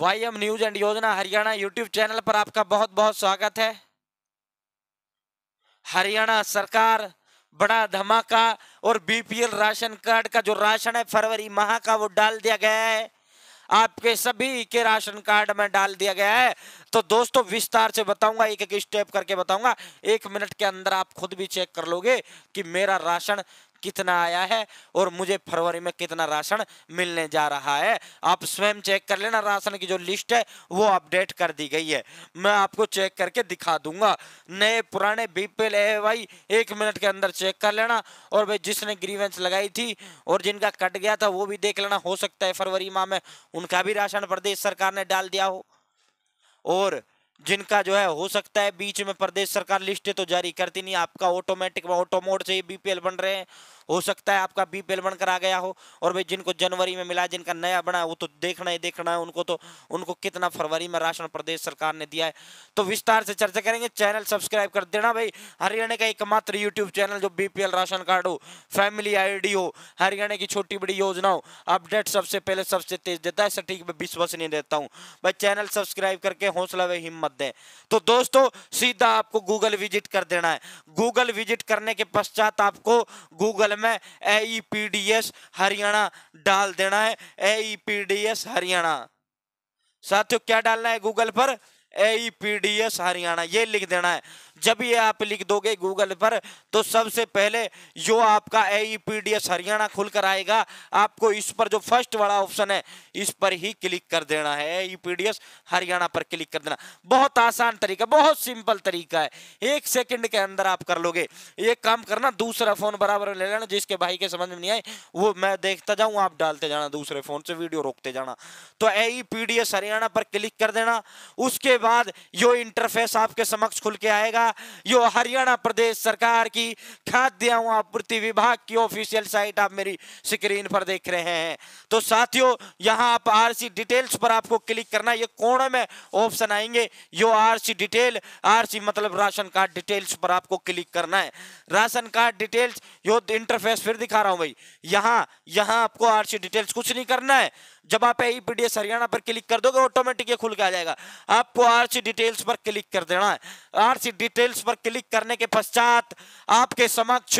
Y M news and योजना Haryana YouTube channel पर आपका बहुत बहुत स्वागत है हरियाणा सरकार बड़ा धमाका और बीपीएल राशन कार्ड का जो राशन है फरवरी माह का वो डाल दिया गया है आपके सभी के राशन कार्ड में डाल दिया गया है तो दोस्तों विस्तार से बताऊंगा एक एक स्टेप करके बताऊंगा एक मिनट के अंदर आप खुद भी चेक कर लोगे कि मेरा राशन कितना आया है और मुझे फरवरी में कितना राशन मिलने जा रहा है आप स्वयं चेक कर लेना राशन की जो लिस्ट है वो अपडेट कर दी गई है मैं आपको चेक करके दिखा दूंगा नए पुराने बीपीएल ए भाई एक मिनट के अंदर चेक कर लेना और भाई जिसने ग्रीवेंस लगाई थी और जिनका कट गया था वो भी देख लेना हो सकता है फरवरी माह में उनका भी राशन प्रदेश सरकार ने डाल दिया हो और जिनका जो है हो सकता है बीच में प्रदेश सरकार लिस्ट तो जारी करती नहीं आपका ऑटोमेटिक ऑटो मोड से ही बीपीएल बन रहे हैं हो सकता है आपका बी बिल बनकर आ गया हो और भाई जिनको जनवरी में मिला जिनका नया बना वो तो देखना ही देखना है उनको तो उनको कितना फरवरी में राशन प्रदेश सरकार ने दिया है तो विस्तार से चर्चा करेंगे चैनल सब्सक्राइब कर देना भाई हरियाणा का एकमात्र यूट्यूब चैनल जो बीपीएल राशन कार्ड हो फैमिली आई हो हरियाणा की छोटी बड़ी योजना हो अपडेट सबसे पहले सबसे तेज देता है सटीक में विश्वास नहीं देता हूँ भाई चैनल सब्सक्राइब करके हौसला व हिम्मत दें तो दोस्तों सीधा आपको गूगल विजिट कर देना है गूगल विजिट करने के पश्चात आपको गूगल में A P D S Haryana डाल देना है A P D S Haryana साथियों क्या डालना है गूगल पर A P D S Haryana ये लिख देना है जब ये आप लिख दोगे गूगल पर तो सबसे पहले जो आपका ए e हरियाणा खुलकर आएगा आपको इस पर जो फर्स्ट वाला ऑप्शन है इस पर ही क्लिक कर देना है ए e हरियाणा पर क्लिक कर देना बहुत आसान तरीका बहुत सिंपल तरीका है एक सेकंड के अंदर आप कर लोगे एक काम करना दूसरा फोन बराबर ले लेना जिसके भाई के समझ में नहीं आए वो मैं देखता जाऊं आप डालते जाना दूसरे फोन से वीडियो रोकते जाना तो ए e हरियाणा पर क्लिक कर देना उसके बाद यो इंटरफेस आपके समक्ष खुल के आएगा यो हरियाणा प्रदेश सरकार की खाद्य एवं आपूर्ति विभाग की ऑफिशियल साइट आप मेरी स्क्रीन पर देख रहे हैं तो साथियों यहाँ आप आरसी डिटेल्स पर आपको क्लिक करना ये कोण में ऑप्शन आएंगे यो आरसी डिटेल आरसी मतलब राशन कार्ड डिटेल्स पर आपको क्लिक करना है राशन कार्ड डिटेल्स यो इंटरफेस फिर दिखा रहा हूँ भाई यहाँ यहाँ आपको आरसी डिटेल्स कुछ नहीं करना है जब आप ई पी e हरियाणा पर क्लिक कर दोगे ऑटोमेटिक ये खुल के आ जाएगा आपको सी डिटेल्स पर क्लिक कर देना है सी डिटेल्स पर क्लिक करने के पश्चात आपके समक्ष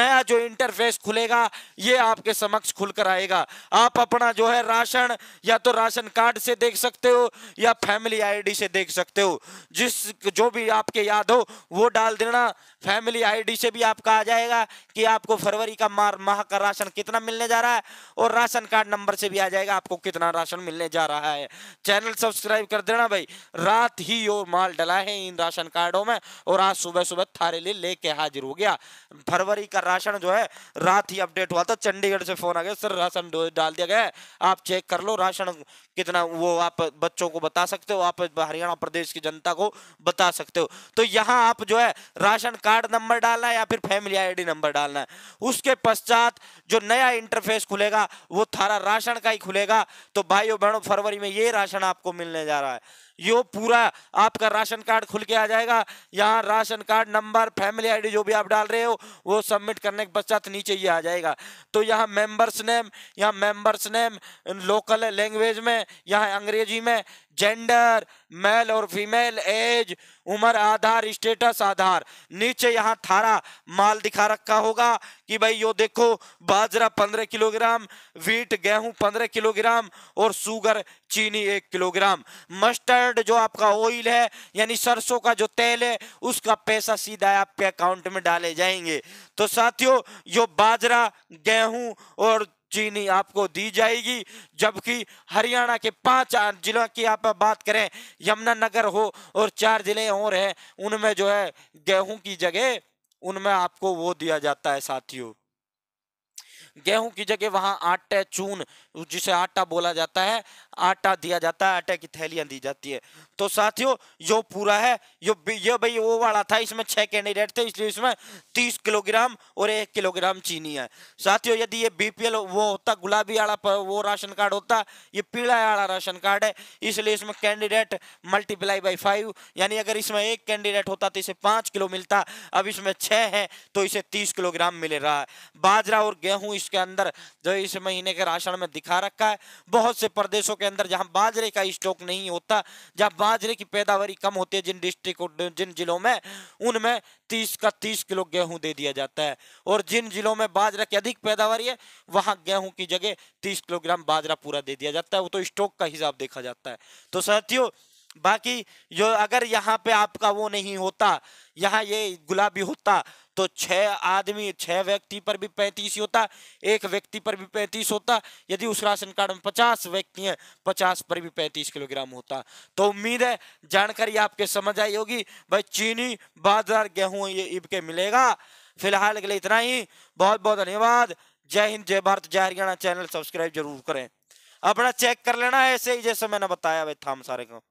नया जो इंटरफेस खुलेगा ये आपके समक्ष खुलकर आएगा आप अपना जो है राशन या तो राशन कार्ड से देख सकते हो या फैमिली आईडी से देख सकते हो जिस जो भी आपके याद हो वो डाल देना फैमिली आईडी से भी आपका आ जाएगा कि आपको फरवरी का माह का राशन कितना मिलने जा रहा है और राशन कार्ड नंबर से भी आ जाएगा आप आपको कितना राशन मिलने जा रहा है चैनल सब्सक्राइब कर देना भाई रात ही और माल डला है इन राशन कार्डों में और आज सुबह सुबह थारे लिए लेके हाजिर हो गया फरवरी का राशन जो है रात ही अपडेट हुआ था चंडीगढ़ से फोन आ गया सर राशन डाल दिया गया आप चेक कर लो राशन कितना वो आप बच्चों को बता सकते हो आप हरियाणा प्रदेश की जनता को बता सकते हो तो यहाँ आप जो है राशन कार्ड नंबर डालना है या फिर फैमिली आईडी नंबर डालना है उसके पश्चात जो नया इंटरफेस खुलेगा वो थारा राशन का ही खुलेगा तो भाइयों बहनों फरवरी में ये राशन आपको मिलने जा रहा है यो पूरा आपका राशन कार्ड खुल के आ जाएगा यहाँ ration card number family ID जो भी आप डाल रहे हो वो सबमिट करने के पश्चात नीचे ये आ जाएगा तो यहाँ मेंबर्स नेम यहाँ मेंबर्स नेम लोकल लैंग्वेज में यहाँ अंग्रेजी में जेंडर मेल और फीमेल एज उम्र आधार स्टेटस आधार नीचे यहाँ थारा माल दिखा रखा होगा कि भाई यो देखो बाजरा पंद्रह किलोग्राम वीट गेहूं पंद्रह किलोग्राम और शुगर चीनी एक किलोग्राम मस्टर्ड थर्ड जो आपका ऑयल है यानी सरसों का जो तेल है उसका पैसा सीधा आपके अकाउंट में डाले जाएंगे तो साथियों जो बाजरा गेहूं और चीनी आपको दी जाएगी जबकि हरियाणा के पांच जिलों की आप बात करें यमुनानगर हो और चार जिले और हैं उनमें जो है गेहूं की जगह उनमें आपको वो दिया जाता है साथियों गेहूं की जगह वहां आटे चून जिसे आटा बोला जाता है आटा दिया जाता है आटे की थैलियां दी जाती है तो साथियों जो पूरा है यो ये भाई वो वाला था इसमें छह कैंडिडेट थे इसलिए इसमें तीस किलोग्राम और एक किलोग्राम चीनी है साथियों यदि ये बीपीएल वो होता गुलाबी वाला वो राशन कार्ड होता ये पीला वाला राशन कार्ड है इसलिए इसमें कैंडिडेट मल्टीप्लाई बाई फाइव यानी अगर इसमें एक कैंडिडेट होता तो इसे पांच किलो मिलता अब इसमें छह है तो इसे तीस किलोग्राम मिल रहा है बाजरा और गेहूं इसके अंदर जो इस महीने के राशन में दिखा रखा है बहुत से प्रदेशों के अंदर जहां बाजरे का स्टॉक नहीं होता जहां बाजरे की पैदावार कम होती है जिन डिस्ट्रिक्ट जिन जिलों में उनमें तीस का तीस किलो गेहूं दे दिया जाता है और जिन जिलों में बाजरा की अधिक पैदावार है वहां गेहूं की जगह तीस किलोग्राम बाजरा पूरा दे दिया जाता है वो तो स्टॉक का हिसाब देखा जाता है तो साथियों बाकी जो अगर यहाँ पे आपका वो नहीं होता यहाँ ये गुलाबी होता तो छः आदमी छः व्यक्ति पर भी पैंतीस होता एक व्यक्ति पर भी पैंतीस होता यदि उस राशन कार्ड में पचास व्यक्ति हैं पचास पर भी पैंतीस किलोग्राम होता तो उम्मीद है जानकारी आपके समझ आई होगी भाई चीनी बाजार गेहूँ ये इबके मिलेगा फिलहाल के लिए इतना ही बहुत बहुत धन्यवाद जय हिंद जय भारत जय हरियाणा चैनल सब्सक्राइब जरूर करें अपना चेक कर लेना ऐसे ही जैसे मैंने बताया भाई थाम सारे को